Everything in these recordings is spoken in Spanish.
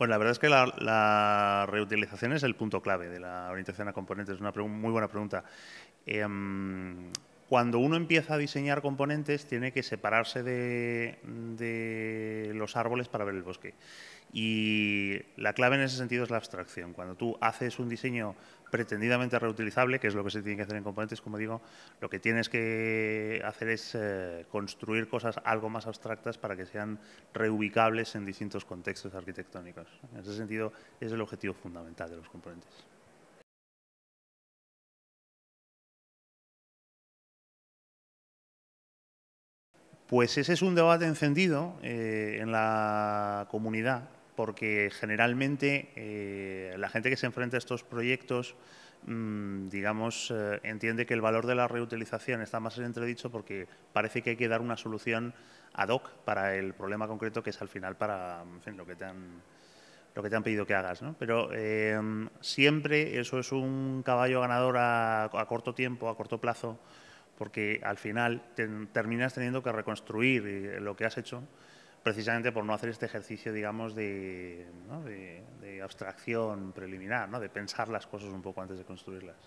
Pues la verdad es que la, reutilización es el punto clave de la orientación a componentes. Es una muy buena pregunta. Em, cuando uno empieza a diseñar componentes, tiene que separarse de los árboles para ver el bosque. Y la clave en ese sentido es la abstracción. Cuando tú haces un diseño pretendidamente reutilizable, que es lo que se tiene que hacer en componentes, como digo, lo que tienes que hacer es eh, construir cosas algo más abstractas para que sean reubicables en distintos contextos arquitectónicos. En ese sentido es el objetivo fundamental de los componentes. Pues ese es un debate encendido eh, en la comunidad, porque generalmente eh, la gente que se enfrenta a estos proyectos, mm, digamos, eh, entiende que el valor de la reutilización está más en entredicho porque parece que hay que dar una solución ad hoc para el problema concreto que es al final para lo que te han pedido que hagas, ¿no? Pero em, siempre eso es un caballo ganador a corto tiempo, a corto plazo, porque al final terminas teniendo que reconstruir eh, lo que has hecho precisamente por no hacer este ejercicio, de, abstracción preliminar, de pensar las cosas un poco antes de construirlas.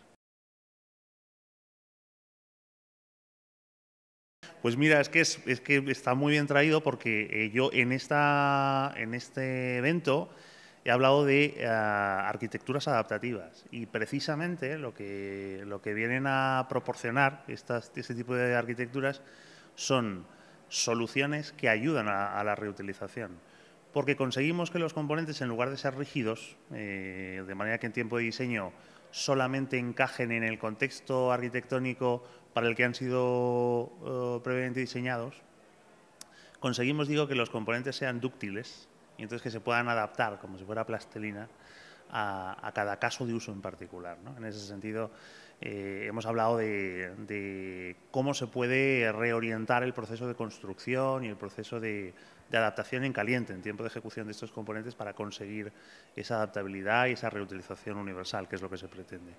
Pues mira, es que, está muy bien traído porque eh, yo en este evento he hablado de eh, arquitecturas adaptativas y precisamente lo que, vienen a proporcionar este tipo de arquitecturas son soluciones que ayudan a, la reutilización, porque conseguimos que los componentes, en lugar de ser rígidos, eh, de manera que en tiempo de diseño solamente encajen en el contexto arquitectónico para el que han sido eh, previamente diseñados, conseguimos, digo, que los componentes sean dúctiles, y entonces que se puedan adaptar como si fuera plastilina a, cada caso de uso en particular. En ese sentido, eh, hemos hablado de, cómo se puede reorientar el proceso de construcción y el proceso de, adaptación en caliente, en tiempo de ejecución de estos componentes, para conseguir esa adaptabilidad y esa reutilización universal, que es lo que se pretende.